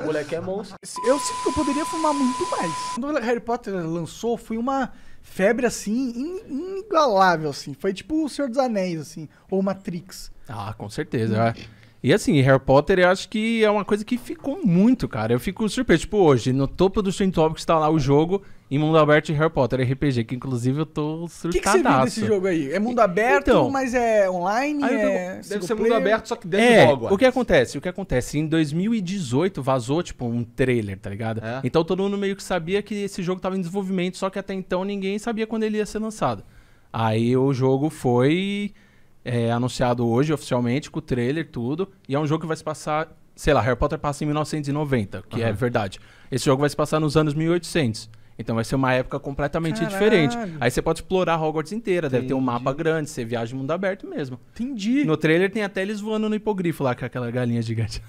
O moleque é monstro. Eu sinto que eu poderia fumar muito mais. Quando Harry Potter lançou, foi uma febre, assim, inigualável, assim. Foi tipo o Senhor dos Anéis, assim, ou Matrix. Ah, com certeza. Eu acho. E assim, Harry Potter eu acho que é uma coisa que ficou muito, cara. Eu fico surpreso. Tipo, hoje, no topo do Stream Topics tá lá o jogo em mundo aberto e Harry Potter RPG, que inclusive eu tô surtadaço. O que, que você viu desse jogo aí? É mundo aberto, então, mas é online? É... Deve ser mundo aberto, só que dentro é, do Hogwarts. O que acontece? O que acontece? Em 2018 vazou, tipo, um trailer, tá ligado? É. Então todo mundo meio que sabia que esse jogo tava em desenvolvimento, só que até então ninguém sabia quando ele ia ser lançado. Aí o jogo foi é, anunciado hoje oficialmente, com o trailer, tudo. E é um jogo que vai se passar, sei lá, Harry Potter passa em 1990, que uhum. é verdade. Esse jogo vai se passar nos anos 1800. Então vai ser uma época completamente Caralho. diferente. Aí você pode explorar Hogwarts inteira, Entendi. deve ter um mapa grande, você viaja no mundo aberto mesmo. Entendi. No trailer tem até eles voando no hipogrifo lá, com aquela galinha gigante.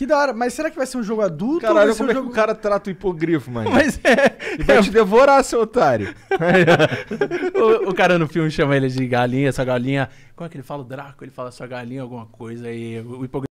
Que da hora, mas será que vai ser um jogo adulto? Caralho, como um é jogo... que o cara trata o hipogrifo, mano? Mas é. Ele vai é... te devorar, seu otário. o, o, cara no filme chama ele de galinha, essa galinha. Como é que ele fala? O Draco, ele fala sua galinha, alguma coisa. E o hipogrifo.